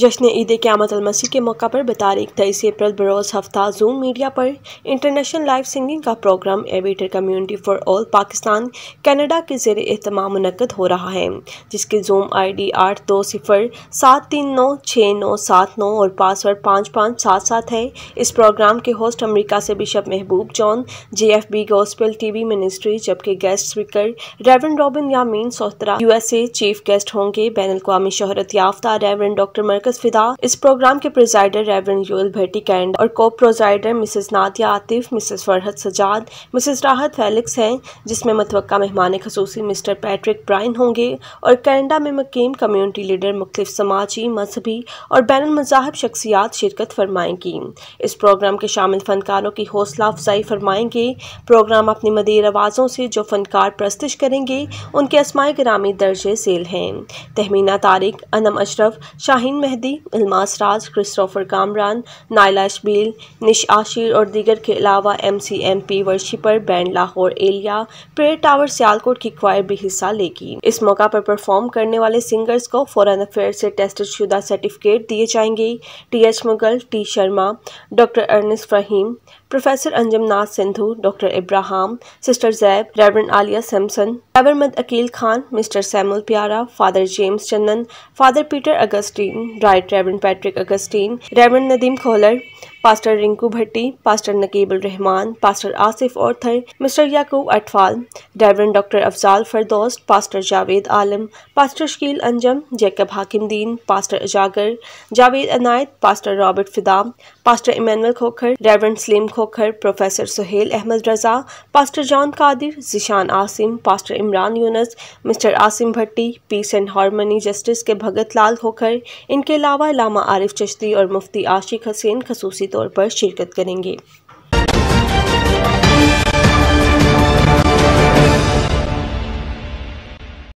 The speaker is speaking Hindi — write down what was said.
जश्न ईद क्यामत मसीह के मौका पर बतारीख तेईस अप्रैल बरोज़ हफ्ता जूम मीडिया पर इंटरनेशनल लाइव सिंगिंग का प्रोग्राम एविटर community for all Pakistan Canada के जेर अहतमाम मनद हो रहा है जिसके जूम आई डी आठ दो सिफर सात तीन नौ छः नौ सात नौ और पासवर्ड पाँच पाँच सात सात है इस प्रोग्राम के होस्ट अमरीका से bishop Mehboob John J F B gospel T V ministry जबकि guest speaker Reverend Robin Yameen Sohatra U S A chief guest होंगे बैन अवी शहरत याफ्ता रेवन डॉक्टर मरकज फिदा इस प्रोग्राम के प्रिजाइडर रेवरन यूल भट्टी कैंड और को प्रोजाइडर Mrs Nadia Atif Mrs Farhat Sajjad Mrs Rahat Felix हैं जिसमें मतवक़ा मेहमान खसूसी मिस्टर पैट्रिक ब्राइन होंगे और कैनेडा में मकीम कम्यूनिटी लीडर मुख्तफ समाजी मजहबी और बैन मजाहब शख्सियात शिरकत फरमाएंगी इस प्रोग्राम के शामिल फनकारों की हौसला अफजाई फरमाएंगे प्रोग्राम अपनी मदीर आवाज़ों से जो फनकार प्रस्तश करेंगे उनके असमाय ग्रामी दर्जे सेल हैं तहमीना तारिक अनम अशरफ शाहीन महर मेहदी इल्मास राज क्रिस्टोफर कामरान नायला शबील निश आशिर और दीगर के अलावा M C M P worshipper band Lahore एलिया प्रेयर टावर सियालकोट की क्वायर भी हिस्सा लेगी इस मौका पर परफॉर्म करने वाले सिंगर्स को फॉरन अफेयर से टेस्टेड शुदा सर्टिफिकेट दिए जाएंगे T H Mughal T Sharma doctor अर्निस फ्रहीम Professor Anjum Nath Sindhu, Dr. Ibrahim, Sister Zeb, Reverend Alia Simpson, Reverend Akil Khan, Mr. Samuel Piara, Father James Chandan, Father Peter Augustine, Right Reverend Patrick Augustine, Reverend Nadim Kohler, pastor Rinku Bhatti pastor Naqeebul Rehman pastor Asif Arthur mister Yaqoob अटफाल डायवन doctor Afzal Firdous pastor Javed Alam pastor Shakeel Anjum Jacob Hakimdeen pastor अजागर जावेद अनायत पास्टर रॉबर्ट फिदाम पास्टर इमानुअल खोखर डायवन Saleem Khokhar professor Sohail Ahmed Raza pastor John Qadir Zeeshan Asim pastor Imran Younas mister Asim Bhatti peace and harmony justice के भगत लाल खोखर इनके अलावा लामा आरिफ चश्ती और मुफ्ती आशिक हसैन खसूसी तौर पर शिरकत करेंगे